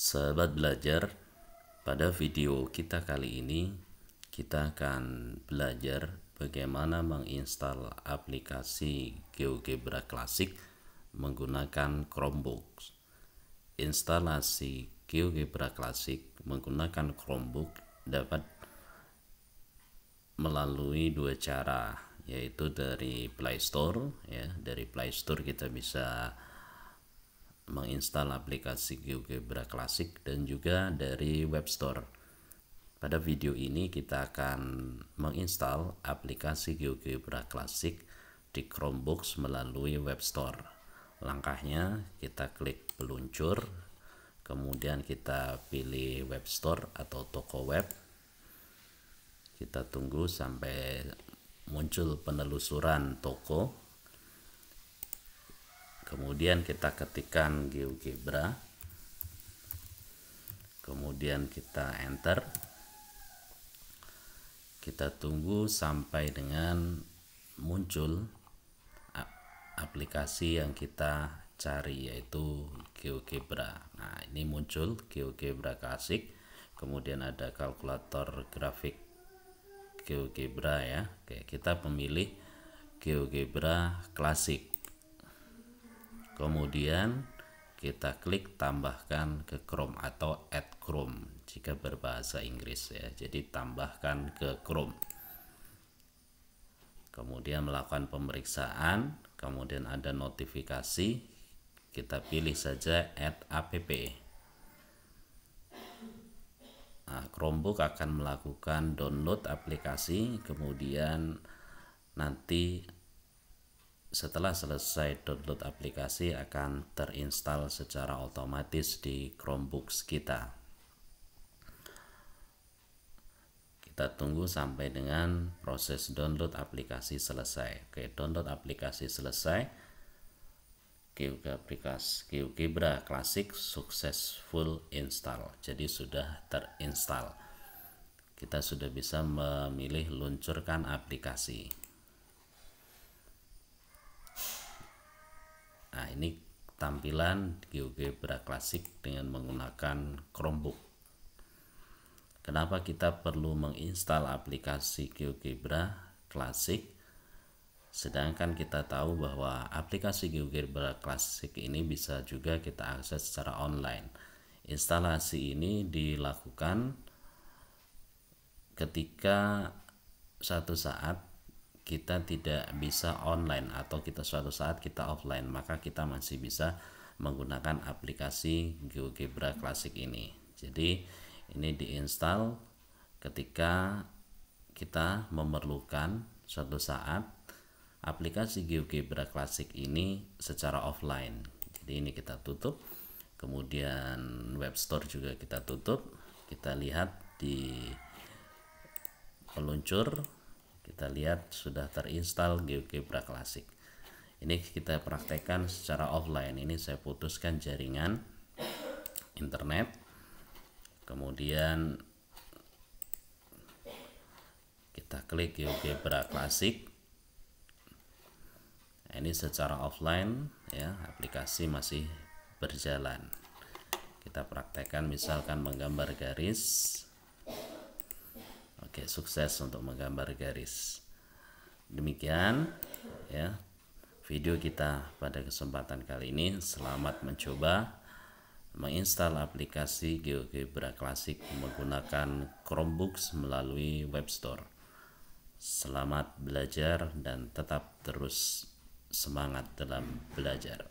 Sahabat belajar, pada video kita kali ini kita akan belajar bagaimana menginstal aplikasi GeoGebra klasik menggunakan Chromebook. Instalasi GeoGebra klasik menggunakan Chromebook dapat melalui dua cara, yaitu dari Play Store ya, dari Play Store kita bisa menginstal aplikasi GeoGebra Classic dan juga dari Web Store. Pada video ini kita akan menginstal aplikasi GeoGebra Classic di Chromebook melalui Web Store. Langkahnya kita klik peluncur, kemudian kita pilih Web Store atau toko web. Kita tunggu sampai muncul penelusuran toko kemudian kita ketikkan GeoGebra kemudian kita enter kita tunggu sampai dengan muncul aplikasi yang kita cari yaitu GeoGebra. Nah, ini muncul GeoGebra klasik, kemudian ada kalkulator grafik GeoGebra ya. Oke, kita memilih GeoGebra klasik kemudian kita klik tambahkan ke Chrome atau add Chrome jika berbahasa Inggris ya jadi tambahkan ke Chrome kemudian melakukan pemeriksaan kemudian ada notifikasi kita pilih saja add app nah, Chromebook akan melakukan download aplikasi kemudian nanti setelah selesai download aplikasi akan terinstall secara otomatis di Chromebooks kita. Kita tunggu sampai dengan proses download aplikasi selesai. Oke, download aplikasi selesai. QG aplikasi Classic successful install. Jadi sudah terinstall. Kita sudah bisa memilih luncurkan aplikasi. teknik tampilan GeoGebra klasik dengan menggunakan Chromebook. Kenapa kita perlu menginstal aplikasi GeoGebra klasik? Sedangkan kita tahu bahwa aplikasi GeoGebra klasik ini bisa juga kita akses secara online. Instalasi ini dilakukan ketika satu saat kita tidak bisa online atau kita suatu saat kita offline maka kita masih bisa menggunakan aplikasi GeoGebra Classic ini jadi ini diinstal ketika kita memerlukan suatu saat aplikasi GeoGebra Classic ini secara offline jadi ini kita tutup kemudian webstore juga kita tutup kita lihat di peluncur kita lihat sudah terinstall GeoGebra Classic ini kita praktekkan secara offline ini saya putuskan jaringan internet kemudian kita klik GeoGebra Classic ini secara offline ya aplikasi masih berjalan kita praktekkan misalkan menggambar garis Oke, sukses untuk menggambar garis. Demikian ya video kita pada kesempatan kali ini. Selamat mencoba menginstal aplikasi GeoGebra Classic menggunakan Chromebooks melalui Web Store. Selamat belajar dan tetap terus semangat dalam belajar.